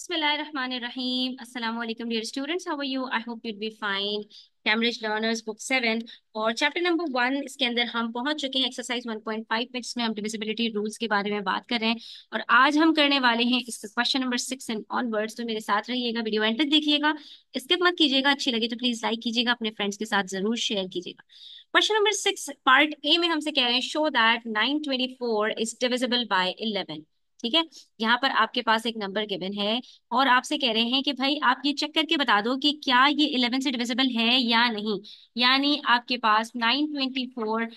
Bismillahirrahmanirrahim. Assalamu alaikum, dear students. How are you? I hope you'd be fine. Cambridge Learners Book 7 और chapter number one इसके अंदर हम पहुंच चुके हैं एक्सरसाइज 1.5 में जिसमें हम डिविजिबिलिटी रूल्स के बारे में बात कर रहे हैं और आज हम करने वाले हैं इसका question number six and onwards तो मेरे साथ रहिएगा वीडियो एंड तक देखिएगा स्किप मत कीजिएगा अच्छी लगी तो प्लीज लाइक कीजिएगा अपने फ्रेंड्स के साथ जरूर शेयर कीजिएगा question number six part A में हमसे कह रहे हैं show that nine is divisible by eleven ठीक है यहाँ पर आपके पास एक नंबर गिवन है और आपसे कह रहे हैं कि भाई आप ये चेक करके बता दो कि क्या ये इलेवन से डिविजिबल है या नहीं यानी आपके पास nine twenty four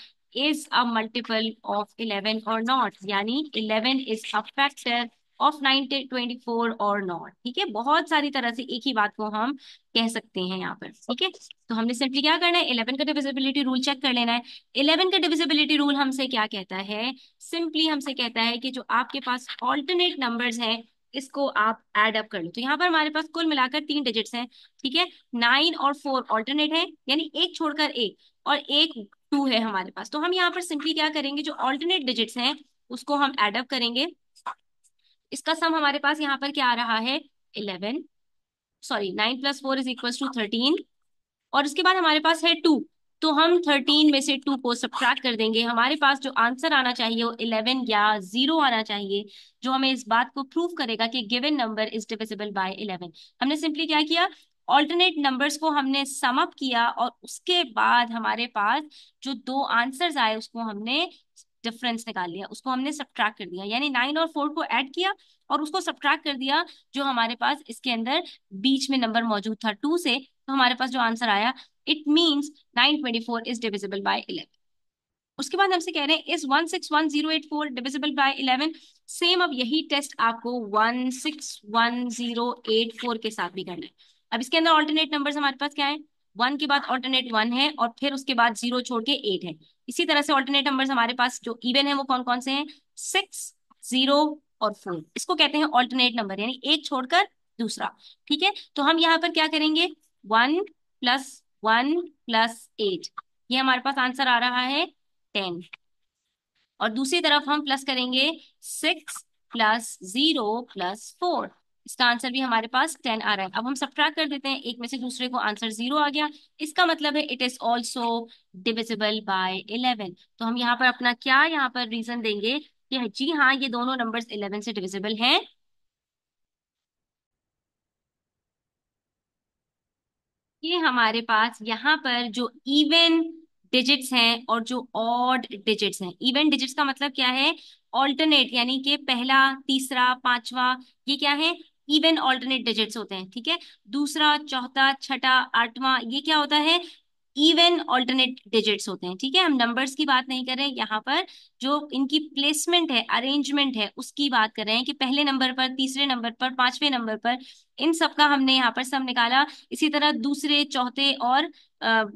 is a multiple of eleven और नॉट यानी eleven is a factor of nine twenty four और नॉट ठीक है बहुत सारी तरह से एक ही बात को हम कह सकते हैं यहाँ पर ठीक है तो हमने सिंपली क्या करना है इलेवन का डिविजिबिलिटी रूल चेक कर लेना है इलेवन का डिविजिबिलिटी रूल हमसे क्या कहता है सिंपली हमसे कहता है कि जो आपके पास ऑल्टरनेट नंबर है इसको आप एड अप कर लो तो यहाँ पर हमारे पास कुल मिलाकर तीन डिजिट्स हैं ठीक है नाइन और फोर ऑल्टरनेट है यानी एक छोड़कर एक और एक टू है हमारे पास तो हम यहाँ पर सिंपली क्या करेंगे जो ऑल्टरनेट डिजिट्स हैं उसको हम एड अप करेंगे इसका सम हमारे पास यहाँ पर क्या आ रहा है eleven sorry nine plus four is equal to thirteen और उसके बाद हमारे पास है टू तो हम थर्टीन में से टू को सब्ट्रैक्ट कर देंगे हमारे पास जो आंसर आना चाहिए वो इलेवन या जीरो आना चाहिए जो हमें इस बात को प्रूव करेगा कि given number is divisible by eleven हमने सिंपली क्या किया ऑल्टरनेट नंबर्स को हमने सम अप किया और उसके बाद हमारे पास जो दो आंसर्स आए उसको हमने डिफरेंस निकाल लिया उसको हमने सब्ट्रैक्ट कर दिया यानी नाइन और फोर को ऐड किया और उसको सब्ट्रैक्ट कर दिया जो हमारे पास इसके अंदर बीच में नंबर मौजूद था टू से तो हमारे पास जो आंसर आया it means nine twenty four is divisible by eleven उसके बाद हमसे कह रहे हैं इस one six one zero eight four divisible by eleven same अब यही टेस्ट आपको one six one zero eight four के साथ भी करना है अब इसके अंदर ऑल्टरनेट नंबर्स हमारे पास क्या है वन के बाद ऑल्टरनेट वन है और फिर उसके बाद जीरो छोड़ के एट है इसी तरह से ऑल्टरनेट नंबर हमारे पास जो इवन है वो कौन कौन से हैं सिक्स जीरो और फोर इसको कहते हैं ऑल्टरनेट नंबर यानी एक छोड़कर दूसरा ठीक है तो हम यहाँ पर क्या करेंगे one plus one plus eight ये हमारे पास आंसर आ रहा है टेन और दूसरी तरफ हम प्लस करेंगे six plus zero plus four इसका आंसर भी हमारे पास टेन आ रहा है अब हम सब कर देते हैं एक में से दूसरे को आंसर जीरो आ गया इसका मतलब है it is also divisible by eleven तो हम यहाँ पर अपना क्या यहाँ पर रीजन देंगे कि हाँ, जी हाँ ये दोनों नंबर इलेवन से डिविजिबल हैं ये हमारे पास यहाँ पर जो इवन डिजिट्स हैं और जो ऑड डिजिट्स हैं इवन डिजिट्स का मतलब क्या है ऑल्टरनेट यानी कि पहला तीसरा पांचवा ये क्या है इवन ऑल्टरनेट डिजिट्स होते हैं ठीक है दूसरा चौथा छठा आठवां ये क्या होता है इवन ऑल्टरनेट डिजिट्स होते हैं ठीक है हम नंबर्स की बात नहीं कर रहे हैं यहाँ पर जो इनकी प्लेसमेंट है अरेंजमेंट है उसकी बात कर रहे हैं कि पहले नंबर पर तीसरे नंबर पर पांचवें नंबर पर इन सब का हमने यहाँ पर सब निकाला इसी तरह दूसरे चौथे और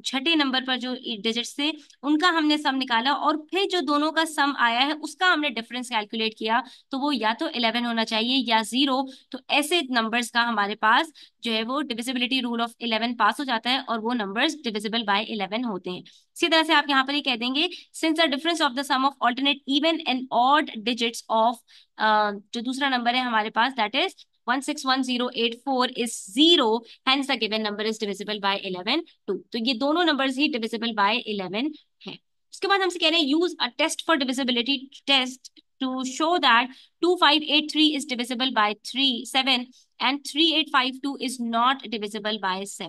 छठे नंबर पर जो डिजिट्स थे उनका हमने सम निकाला और फिर जो दोनों का सम आया है उसका हमने डिफरेंस कैलकुलेट किया तो वो या तो इलेवन होना चाहिए या जीरो तो ऐसे नंबर्स का हमारे पास जो है वो divisibility rule of eleven pass हो जाता है और वो नंबर्स डिविजिबल बाय इलेवन होते हैं इसी तरह से आप यहाँ पर ये कह देंगे since the difference of the sum of alternate even and odd digits of जो दूसरा नंबर है हमारे पास that is 161,084 is 0. Hence, the given number is divisible by 11, 2. तो ये दोनों numbers ही divisible by 11 हैं. उसके बाद हमसे कह रहे हैं use a test for divisibility test to show that 2583 is divisible by 3 7 and 3852 is not divisible by 7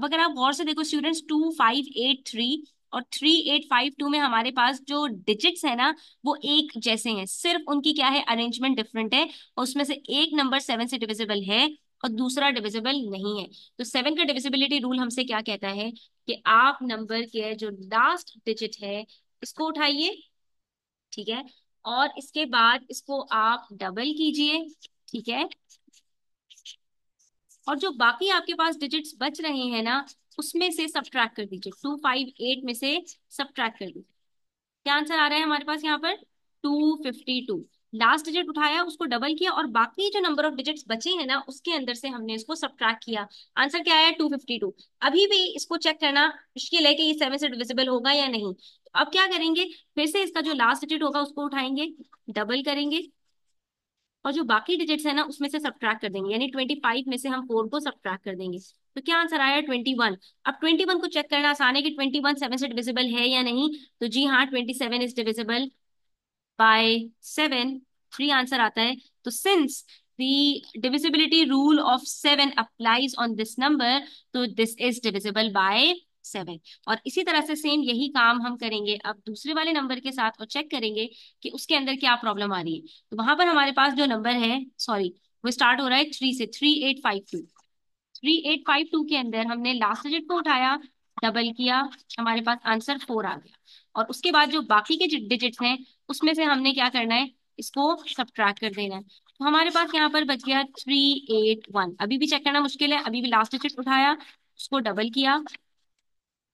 अब अगर आप गौर से देखो स्टूडेंट्स 2583 और थ्री एट फाइव टू में हमारे पास जो डिजिट्स है ना वो एक जैसे हैं सिर्फ उनकी क्या है अरेंजमेंट डिफरेंट है और उसमें से एक नंबर सेवन से डिविजिबल है और दूसरा डिविजिबल नहीं है तो सेवन का डिविजिबिलिटी रूल हमसे क्या कहता है कि आप नंबर के जो लास्ट डिजिट है इसको उठाइए ठीक है और इसके बाद इसको आप डबल कीजिए ठीक है और जो बाकी आपके पास डिजिट्स बच रहे हैं ना उसमें से सब कर दीजिए टू फाइव एट में से सब कर दीजिए क्या आंसर आ रहा है हमारे पास यहाँ पर two fifty two last digit उठाया उसको डबल किया और बाकी जो नंबर ऑफ डिजिट्स बचे हैं ना उसके अंदर से हमने इसको सब्ट्रैक्ट किया आंसर क्या आया टू फिफ्टी टू अभी भी इसको चेक करना मुश्किल है कि ये सेवन से डिविजिबल होगा या नहीं तो अब क्या करेंगे फिर से इसका जो लास्ट डिजिट होगा उसको उठाएंगे डबल करेंगे और जो बाकी डिजिट्स है ना उसमें से सब्ट्रैक्ट कर देंगे यानी ट्वेंटी फाइव में से हम फोर को सब्ट्रैक्ट कर देंगे तो क्या आंसर आया ट्वेंटी वन अब ट्वेंटी वन को चेक करना आसान है कि ट्वेंटी वन सेवन से डिविजिबल है या नहीं तो जी हाँ twenty seven is divisible by seven three answer आता है तो since the divisibility rule of 7 applies on this number so तो this is divisible by seven और इसी तरह से सेम यही काम हम करेंगे अब दूसरे वाले नंबर के साथ और चेक करेंगे कि उसके अंदर क्या प्रॉब्लम आ रही है तो वहां पर हमारे पास जो नंबर है सॉरी वो स्टार्ट हो रहा है थ्री से three eight five two three eight five two के अंदर हमने लास्ट डिजिट को उठाया डबल किया हमारे पास आंसर फोर आ गया और उसके बाद जो बाकी के डिजिट हैं उसमें से हमने क्या करना है इसको सब्ट्रैक्ट कर देना है तो हमारे पास यहाँ पर बच गया थ्री एट वन अभी भी चेक करना मुश्किल है अभी भी लास्ट डिजिट उठाया उसको डबल किया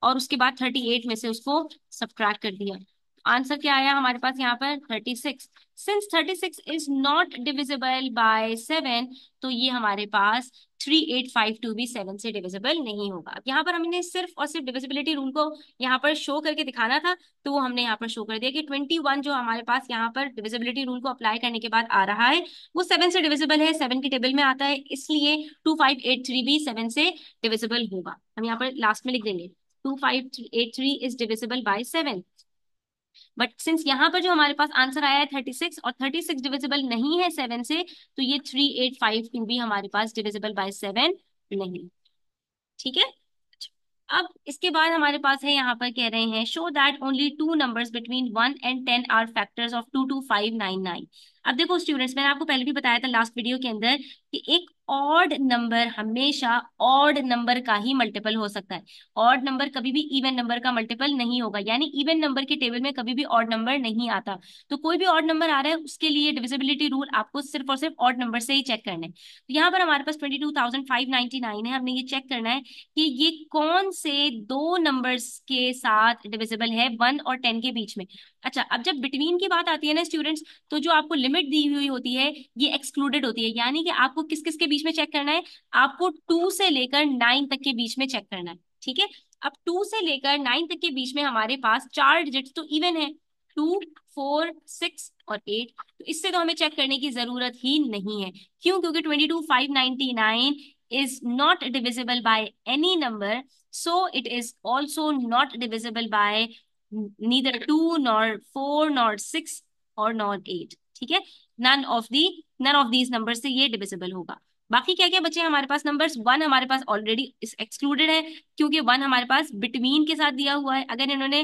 और उसके बाद थर्टी एट में से उसको सब्ट्रैक्ट कर दिया आंसर क्या आया हमारे पास यहाँ पर thirty six since thirty six is not divisible by seven तो ये हमारे पास थ्री एट फाइव टू भी सेवन से डिविजिबल नहीं होगा यहाँ पर हमने सिर्फ और सिर्फ डिविजिबिलिटी रूल को यहाँ पर शो करके दिखाना था तो वो हमने यहाँ पर शो कर दिया कि ट्वेंटी वन जो हमारे पास यहाँ पर डिविजिबिलिटी रूल को अप्लाई करने के बाद आ रहा है वो सेवन से डिविजिबल है सेवन के टेबल में आता है इसलिए टू फाइव एट थ्री भी सेवन से डिविजिबल होगा हम यहाँ पर लास्ट में लिख देंगे 25883 is divisible by 7 but since यहाँ पर जो हमारे पास आंसर आया है थर्टी सिक्स और थर्टी सिक्स डिविजिबल नहीं है सेवन से तो ये थ्री एट फाइव 3852 भी हमारे पास डिविजिबल बाय सेवन नहीं ठीक है अब इसके बाद हमारे पास है यहाँ पर कह रहे हैं show that only two numbers between one and ten are factors of two two five nine nine अब देखो स्टूडेंट्स मैंने आपको पहले भी बताया था लास्ट वीडियो के अंदर कि एक ऑड नंबर हमेशा ऑड नंबर का ही मल्टीपल हो सकता है ऑड नंबर कभी भी इवन नंबर का मल्टीपल नहीं होगा यानी इवन नंबर के टेबल में कभी भी ऑड नंबर नहीं आता तो कोई भी ऑड नंबर आ रहा है उसके लिए डिविजिबिलिटी रूल आपको सिर्फ और सिर्फ ऑड नंबर से ही चेक करना है तो यहाँ पर हमारे पास twenty two thousand five ninety nine है हमने ये चेक करना है कि ये कौन से दो नंबर के साथ डिविजिबल है वन और टेन के बीच में अच्छा अब जब बिटवीन की बात आती है ना स्टूडेंट्स तो जो आपको लिमिट दी हुई होती है ये एक्सक्लूडेड होती है यानी कि आपको किस किस के बीच बीच में चेक करना है आपको टू से लेकर नाइन तक के बीच में चेक करना है ठीक है अब टू से लेकर नाइन तक के बीच में हमारे पास चार डिजिट तो इवन है टू फोर सिक्स और एट तो इससे तो हमें चेक करने की जरूरत ही नहीं है क्यों क्योंकि twenty two five ninety nine is not divisible by any number so it is also not divisible by neither two nor four nor six और nor एट ठीक है none of the none of these number से ये divisible होगा बाकी क्या क्या बचे हमारे पास नंबर्स वन हमारे पास ऑलरेडी एक्सक्लूडेड है क्योंकि वन हमारे पास बिटवीन के साथ दिया हुआ है अगर इन्होंने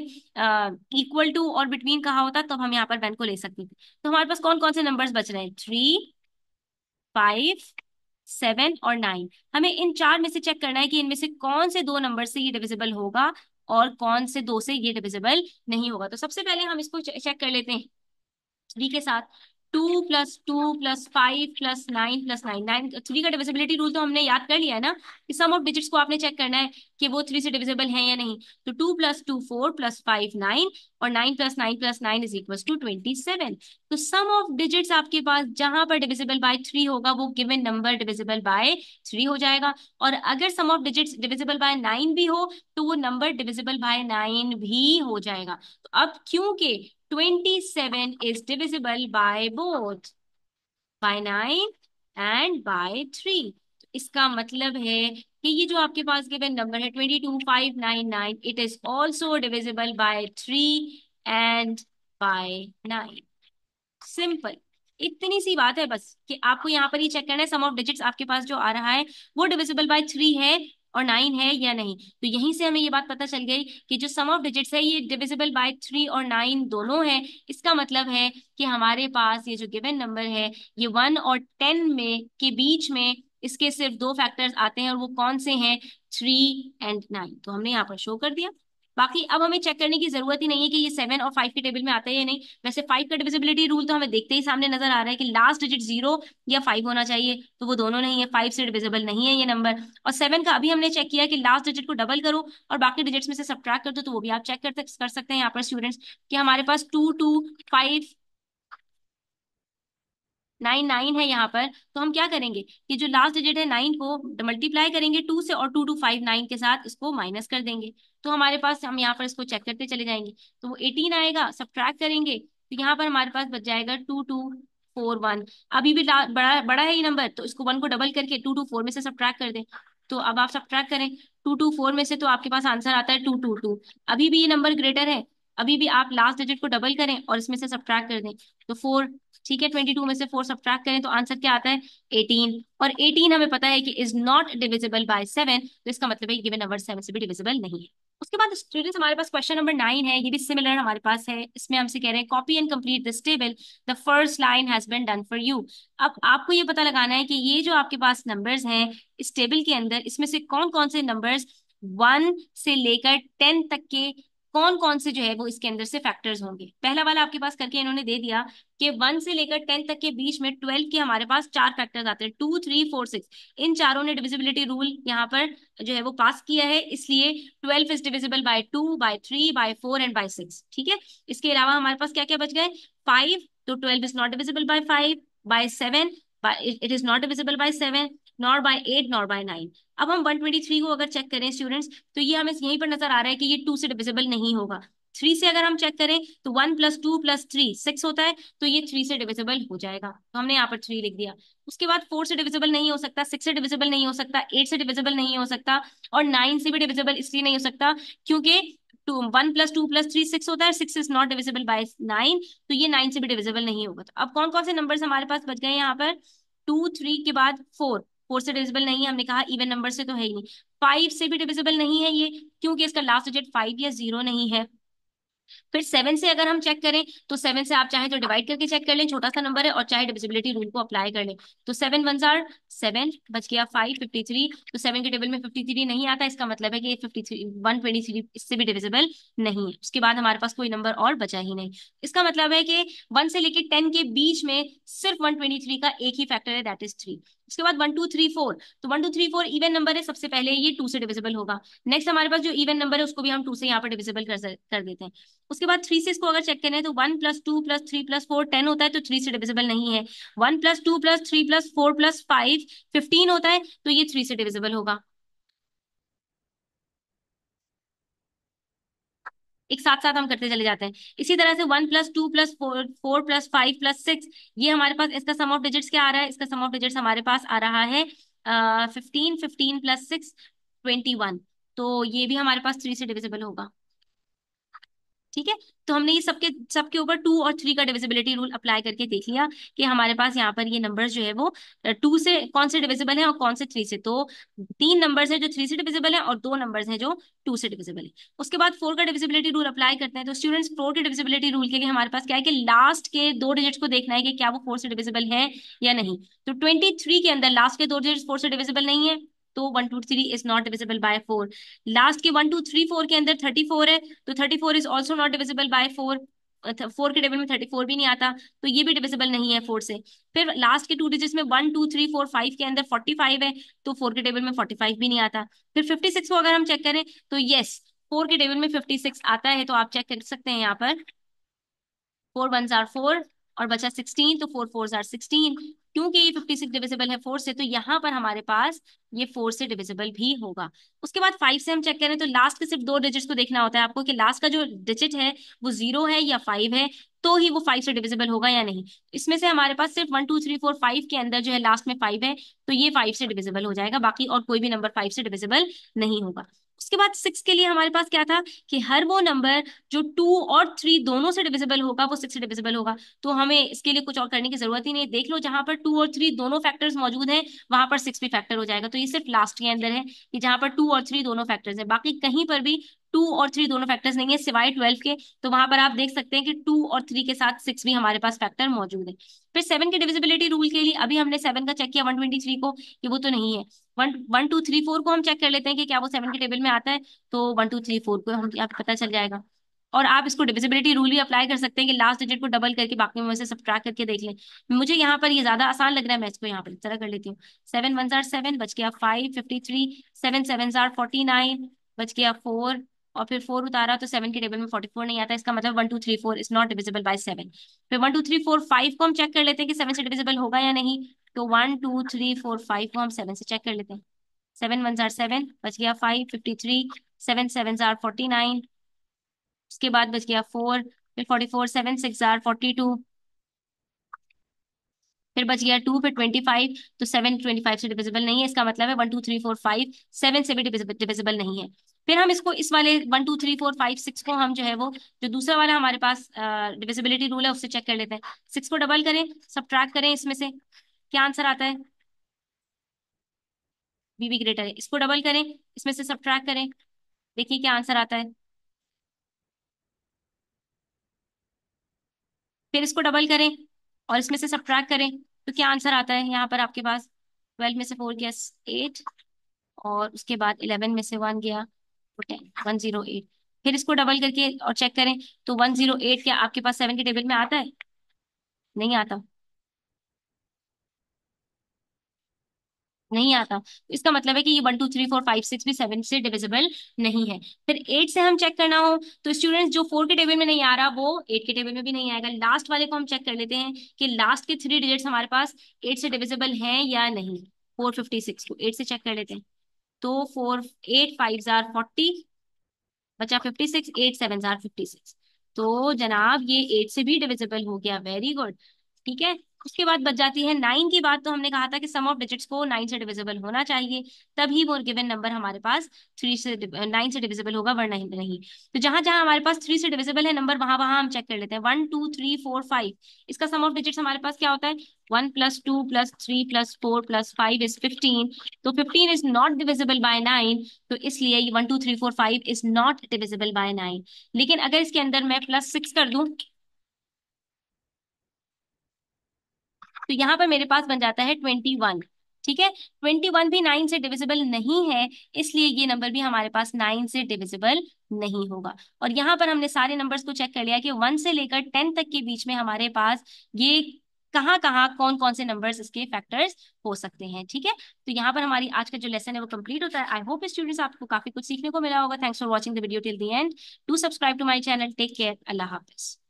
इक्वल टू और बिटवीन कहा होता तो हम यहाँ पर वन को ले सकते थे तो हमारे पास कौन कौन से नंबर्स बच रहे हैं थ्री फाइव सेवन और नाइन हमें इन चार में से चेक करना है कि इनमें से कौन से दो नंबर से ये डिविजिबल होगा और कौन से दो से ये डिविजिबल नहीं होगा तो सबसे पहले हम इसको चेक कर लेते हैं थ्री के साथ two plus two plus five plus nine plus nine nine three का डिविजिबिलिटी रूल तो हमने याद कर लिया है ना कि सम ऑफ डिजिट्स को आपने चेक करना है कि वो थ्री से डिविजिबल है या नहीं तो two plus two four plus five nine और nine plus nine plus nine is equal to twenty seven तो सम ऑफ डिजिट्स आपके पास जहां पर डिविजिबल बाय थ्री होगा वो given number divisible by three हो जाएगा और अगर sum of digits divisible by nine भी हो तो वो नंबर डिविजिबल बाय नाइन भी हो जाएगा तो अब क्योंकि 27 is divisible by both by 9 and by 3 इसका मतलब है कि ये जो आपके पास गिवन नंबर है 22599 it is also divisible by 3 and by 9 simple इतनी सी बात है बस कि आपको यहाँ पर ही चेक करना है सम ऑफ डिजिट्स आपके पास जो आ रहा है वो डिविजिबल बाय थ्री है और नाइन है या नहीं तो यहीं से हमें ये बात पता चल गई कि जो सम ऑफ डिजिट्स है ये डिविजिबल बाय थ्री और नाइन दोनों है इसका मतलब है कि हमारे पास ये जो गिवन नंबर है ये वन और टेन में के बीच में इसके सिर्फ दो फैक्टर्स आते हैं और वो कौन से हैं थ्री एंड नाइन तो हमने यहाँ पर शो कर दिया बाकी अब हमें चेक करने की जरूरत ही नहीं है कि ये सेवन और फाइव के टेबल में आता है या नहीं वैसे फाइव का डिविजिबिलिटी रूल तो हमें देखते ही सामने नजर आ रहा है कि लास्ट डिजिट जीरो या फाइव होना चाहिए तो वो दोनों नहीं है फाइव से डिविजिबल नहीं है ये नंबर और सेवन का अभी हमने चेक किया कि लास्ट डिजिट को डबल करो और बाकी डिजिट्स में से सब्ट्रैक्ट कर दो तो वो भी आप चेक कर सकते हैं यहाँ पर स्टूडेंट्स कि हमारे पास two two five nine nine है यहाँ पर तो हम क्या करेंगे कि जो लास्ट डिजिट है नाइन को मल्टीप्लाई करेंगे टू से और टू टू फाइव नाइन के साथ इसको माइनस कर देंगे तो हमारे पास हम यहाँ पर इसको चेक करते चले जाएंगे तो वो एटीन आएगा सब करेंगे तो यहाँ पर हमारे पास बच जाएगा टू टू फोर वन अभी भी बड़ा बड़ा है ये नंबर तो इसको वन को डबल करके टू टू फोर में से सब कर दें तो अब आप सब करें टू टू फोर में से तो आपके पास आंसर आता है टू टू टू अभी भी ये नंबर ग्रेटर है अभी भी आप लास्ट डिजिट को डबल करें और इसमें से सब्ट्रैक्ट कर दें तो फोर ठीक है ट्वेंटी टू में से फोर सब्ट्रैक्ट करें तो आंसर क्या आता है एटीन और एटीन हमें पता है कि is not divisible by seven तो इसका मतलब है गिवन नंबर सेवन से भी डिविजिबल नहीं है उसके बाद स्टूडेंट्स हमारे पास क्वेश्चन नंबर नाइन है ये भी सिमिलर हमारे पास है इसमें हमसे कह रहे हैं copy and complete this table the first line has been done for you अब आपको ये पता लगाना है कि ये जो आपके पास नंबर्स हैं इस टेबल के अंदर इसमें से कौन कौन से नंबर्स वन से लेकर टेन तक के कौन कौन से जो है वो इसके अंदर से फैक्टर्स होंगे पहला वाला आपके पास करके इन्होंने दे दिया कि वन से लेकर टेन तक के बीच में ट्वेल्व के हमारे पास चार फैक्टर्स आते हैं टू थ्री फोर सिक्स इन चारों ने डिविजिबिलिटी रूल यहाँ पर जो है वो पास किया है इसलिए twelve is divisible by two by three by four and by six ठीक है इसके अलावा हमारे पास क्या क्या बच गए फाइव तो twelve is not divisible by five by seven it is not divisible by seven not by eight not by nine अब हम 123 को अगर चेक करें स्टूडेंट्स तो ये हमें यहीं पर नजर आ रहा है कि ये टू से डिविजिबल नहीं होगा थ्री से अगर हम चेक करें तो one plus two plus three six होता है तो ये थ्री से डिविजिबल हो जाएगा तो हमने यहाँ पर थ्री लिख दिया उसके बाद फोर से डिविजिबल नहीं हो सकता सिक्स से डिविजिबल नहीं हो सकता एट से डिविजिबल नहीं हो सकता और नाइन से भी डिविजिबल इसलिए नहीं हो सकता क्योंकि two one plus two plus three six होता है six is not divisible by nine तो ये नाइन से भी डिविजिबल नहीं होगा तो अब कौन कौन से नंबर हमारे पास बच गए यहाँ पर टू थ्री के बाद फोर फोर से डिविजिबल नहीं है हमने कहा इवन नंबर से तो है ही नहीं फाइव से भी डिविजिबल नहीं है ये क्योंकि इसका लास्ट डिजिट फाइव या जीरो नहीं है फिर सेवन से अगर हम चेक करें तो सेवन से आप चाहे तो डिवाइड करके चेक कर लें छोटा सा नंबर है और चाहे डिविजिबिलिटी रूल को अप्लाई कर लें तो सेवन वन आर सेवन बच गया फाइव फिफ्टी थ्री तो सेवन के टेबल में फिफ्टी थ्री नहीं आता इसका मतलब है कि fifty three one twenty three इससे भी डिविजिबल नहीं है उसके बाद हमारे पास कोई नंबर और बचा ही नहीं इसका मतलब है कि वन से लेकर टेन के बीच में सिर्फ वन ट्वेंटी थ्री का एक ही फैक्टर है दैट इज थ्री उसके बाद वन टू थ्री फोर तो one two three four even number है सबसे पहले ये टू से डिविजिबल होगा नेक्स्ट हमारे पास जो इवन नंबर है उसको भी हम टू से यहाँ पर डिविजिबल कर, कर देते हैं उसके बाद थ्री से इसको अगर चेक करें तो one plus two plus three plus four ten होता है तो थ्री से डिविजिबल नहीं है one plus two plus three plus four plus five fifteen होता है तो ये थ्री से डिविजिबल होगा एक साथ साथ हम करते चले जाते हैं इसी तरह से one plus two plus four four plus five plus six ये हमारे पास इसका सम ऑफ डिजिट्स क्या आ रहा है इसका सम ऑफ डिजिट्स हमारे पास आ रहा है fifteen fifteen plus six twenty one तो ये भी हमारे पास थ्री से डिविजिबल होगा ठीक है तो हमने ये सबके सबके ऊपर टू और थ्री का डिविजिबिलिटी रूल अप्लाई करके देख लिया कि हमारे पास यहाँ पर ये नंबर जो है वो टू से कौन से डिविजिबल है और कौन से थ्री से तो तीन नंबर्स है जो थ्री से डिविजिबल है और दो नंबर्स है जो टू से डिविजिबल है उसके बाद फोर का डिविजिबिलिटी रूल अप्लाई करते हैं तो स्टूडेंट्स फोर के डिविजिबिलिटी रूल के लिए हमारे पास क्या है कि लास्ट के दो डिजिट को देखना है कि क्या वो फोर से डिविजिबल है या नहीं तो ट्वेंटी के अंदर लास्ट के दो डिजिट फोर से डिविजिबल नहीं है तो one two three is not divisible by four last के वन टू थ्री फोर के अंदर थर्टी फोर है तो thirty four is also not divisible by four four के टेबल में थर्टी फोर भी नहीं आता तो ये भी डिविजिबल नहीं है फोर से फिर लास्ट के टू डिजिट्स में one two three four five के अंदर फोर्टी फाइव है तो फोर के टेबल में फोर्टी फाइव भी नहीं आता फिर फिफ्टी सिक्स को अगर हम चेक करें तो येस फोर के टेबल में फिफ्टी सिक्स आता है तो आप चेक कर सकते हैं यहाँ पर फोर वन जार फोर और बचा सिक्सटीन तो फोर फोर जार सिक्सटीन क्योंकि ये फिफ्टी सिक्स डिविजिबल है फोर से तो यहाँ पर हमारे पास ये फोर से डिविजिबल भी होगा उसके बाद फाइव से हम चेक करें तो लास्ट के सिर्फ दो डिजिट्स को देखना होता है आपको कि लास्ट का जो डिजिट है वो जीरो है या फाइव है तो ही वो फाइव से डिविजिबल होगा या नहीं इसमें से हमारे पास सिर्फ one two three four five के अंदर जो है लास्ट में फाइव है तो ये फाइव से डिविजिबल हो जाएगा बाकी और कोई भी नंबर फाइव से डिविजिबल नहीं होगा उसके बाद सिक्स के लिए हमारे पास क्या था कि हर वो नंबर जो टू और थ्री दोनों से डिविजिबल होगा वो सिक्स से डिविजिबल होगा तो हमें इसके लिए कुछ और करने की जरूरत ही नहीं देख लो जहां पर टू और थ्री दोनों फैक्टर्स मौजूद हैं वहां पर सिक्स भी फैक्टर हो जाएगा तो ये सिर्फ लास्ट के अंदर है कि जहां पर टू और थ्री दोनों फैक्टर्स है बाकी कहीं पर भी टू और थ्री दोनों फैक्टर्स नहीं है सिवाय ट्वेल्व के तो वहां पर आप देख सकते हैं कि टू और थ्री के साथ सिक्स भी हमारे पास फैक्टर मौजूद है फिर सेवन के डिविजिबिलिटी रूल के लिए अभी हमने सेवन का चेक किया वन ट्वेंटी थ्री को कि वो तो नहीं है one one two three four को हम चेक कर लेते हैं कि क्या वो सेवन के टेबल में आता है तो वन टू थ्री फोर को हम यहाँ पता चल जाएगा और आप इसको डिविजिबिलिटी रूल भी अप्लाई कर सकते हैं कि लास्ट डिजिट को डबल करके बाकी में से ट्रैक करके देख लें मुझे यहाँ पर ये ज्यादा आसान लग रहा है मैं इसको यहाँ पर इस तरह कर लेती हूँ सेवन वन जार सेवन बच गया five fifty three seven seven are forty nine बच गया फोर और फिर फोर उतारा तो सेवन के टेबल में फोर्टी फोर नहीं आता इसका मतलब one two three four is not divisible by seven फिर one two three four five को हम चेक कर लेते हैं कि सेवन से डिविजिबल होगा या नहीं तो one two three four five को हम सेवन से चेक कर लेते हैं सेवन वन जार सेवन बच गया five fifty three seven seven are forty nine उसके बाद बच गया फोर फिर forty four seven six are forty two फिर बच गया टू फिर ट्वेंटी फाइव तो सेवन ट्वेंटी फाइव से डिविजिबल नहीं है इसका मतलब है one two three four five seven से भी डिविजिबल नहीं है फिर हम इसको इस वाले one two three four five six को हम जो है वो जो दूसरा वाला हमारे पास डिविजिबिलिटी रूल है उससे चेक कर लेते हैं सिक्स को डबल करें सब करें इसमें से क्या आंसर आता है बीबी ग्रेटर है इसको डबल करें इसमें से सब करें देखिए क्या आंसर आता है फिर इसको डबल करें और इसमें से सब करें तो क्या आंसर आता है यहाँ पर आपके पास ट्वेल्व में से फोर गया एट और उसके बाद इलेवन में से वन गया वन जीरो एट फिर इसको डबल करके और चेक करें तो वन जीरो एट क्या आपके पास सेवन के टेबल में आता है नहीं आता नहीं आता इसका मतलब है कि ये one two three four five six भी सेवन से डिविजिबल नहीं है फिर एट से हम चेक करना हो तो स्टूडेंट्स जो फोर के टेबल में नहीं आ रहा वो एट के टेबल में भी नहीं आएगा लास्ट वाले को हम चेक कर लेते हैं कि लास्ट के थ्री डिजिट्स हमारे पास एट से डिविजिबल हैं या नहीं फोर फिफ्टी सिक्स को एट से चेक कर लेते हैं तो four eight five are forty बच्चा fifty six eight seven are fifty six तो जनाब ये एट से भी डिविजिबल हो गया वेरी गुड ठीक है उसके बाद बच जाती है नाइन की बात तो हमने कहा था कि सम ऑफ डिजिट्स को नाइन से डिविजिबल होना चाहिए तभी वो गिवन नंबर हमारे पास थ्री से नाइन से डिविजिबल होगा वरना नहीं तो जहां जहां हमारे पास थ्री से डिविजिबल है नंबर वहां वहां हम चेक कर लेते हैं one two three four five इसका सम ऑफ डिजिट्स हमारे पास क्या होता है one plus two plus three plus four plus five is fifteen तो fifteen is not divisible by nine तो इसलिए one two three four five is not divisible by nine लेकिन अगर इसके अंदर मैं प्लस सिक्स कर दूं तो यहाँ पर मेरे पास बन जाता है ट्वेंटी वन ठीक है ट्वेंटी वन भी नाइन से डिविजिबल नहीं है इसलिए ये नंबर भी हमारे पास नाइन से डिविजिबल नहीं होगा और यहाँ पर हमने सारे नंबर्स को चेक कर लिया कि वन से लेकर टेन तक के बीच में हमारे पास ये कहाँ कहाँ कौन कौन से नंबर्स इसके फैक्टर्स हो सकते हैं ठीक है तो यहाँ पर हमारी आज का जो लेसन है वो कंप्लीट होता है आई होप स्टूडेंट्स आपको काफी कुछ सीखने को मिला होगा thanks for watching the video till the end to subscribe to my channel take care अल्लाह हाफिज़